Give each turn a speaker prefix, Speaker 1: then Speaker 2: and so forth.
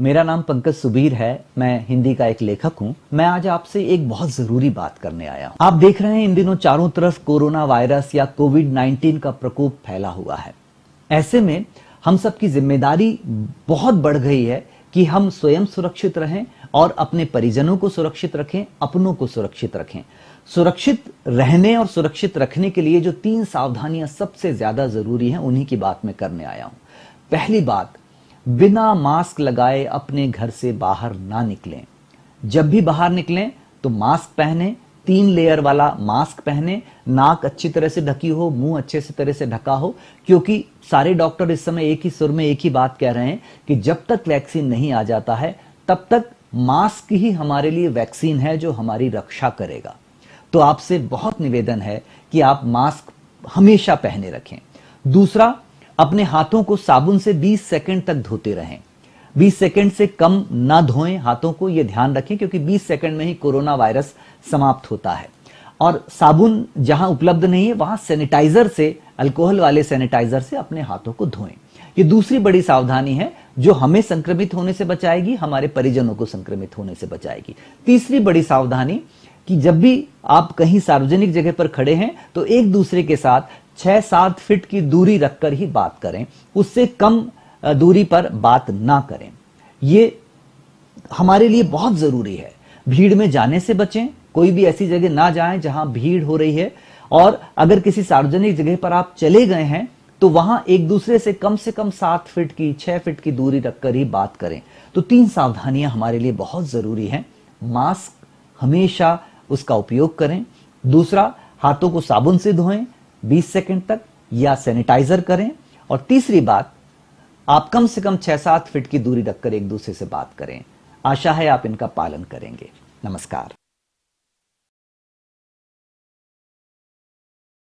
Speaker 1: मेरा नाम पंकज सुबीर है मैं हिंदी का एक लेखक हूं मैं आज आपसे एक बहुत जरूरी बात करने आया हूं आप देख रहे हैं इन दिनों चारों तरफ कोरोना वायरस या कोविड 19 का प्रकोप फैला हुआ है ऐसे में हम सबकी जिम्मेदारी बहुत बढ़ गई है कि हम स्वयं सुरक्षित रहें और अपने परिजनों को सुरक्षित रखें अपनों को सुरक्षित रखें सुरक्षित रहने और सुरक्षित रखने के लिए जो तीन सावधानियां सबसे ज्यादा जरूरी हैं उन्हीं की बात मैं करने आया हूं पहली बात बिना मास्क लगाए अपने घर से बाहर ना निकलें जब भी बाहर निकलें तो मास्क पहने तीन लेयर वाला मास्क पहने नाक अच्छी तरह से ढकी हो मुंह अच्छे से तरह से ढका हो क्योंकि सारे डॉक्टर इस समय एक ही सुर में एक ही बात कह रहे हैं कि जब तक वैक्सीन नहीं आ जाता है तब तक मास्क ही हमारे लिए वैक्सीन है जो हमारी रक्षा करेगा तो आपसे बहुत निवेदन है कि आप मास्क हमेशा पहने रखें दूसरा अपने हाथों को साबुन से 20 सेकंड तक धोते रहें 20 सेकंड से कम ना धोएं हाथों को यह ध्यान रखें क्योंकि 20 सेकंड में ही कोरोना वायरस समाप्त होता है और साबुन जहां उपलब्ध नहीं है वहां सैनिटाइजर से अल्कोहल वाले सैनिटाइजर से अपने हाथों को धोएं ये दूसरी बड़ी सावधानी है जो हमें संक्रमित होने से बचाएगी हमारे परिजनों को संक्रमित होने से बचाएगी तीसरी बड़ी सावधानी कि जब भी आप कहीं सार्वजनिक जगह पर खड़े हैं तो एक दूसरे के साथ छह सात फिट की दूरी रखकर ही बात करें उससे कम दूरी पर बात ना करें ये हमारे लिए बहुत जरूरी है भीड़ में जाने से बचें कोई भी ऐसी जगह ना जाएं जहां भीड़ हो रही है और अगर किसी सार्वजनिक जगह पर आप चले गए हैं तो वहां एक दूसरे से कम से कम सात फिट की छह फिट की दूरी रखकर ही बात करें तो तीन सावधानियां हमारे लिए बहुत जरूरी हैं मास्क हमेशा उसका उपयोग करें दूसरा हाथों को साबुन से धोएं 20 सेकंड तक या सैनिटाइजर करें और तीसरी बात आप कम से कम छह सात फिट की दूरी रखकर एक दूसरे से बात करें आशा है आप इनका पालन करेंगे नमस्कार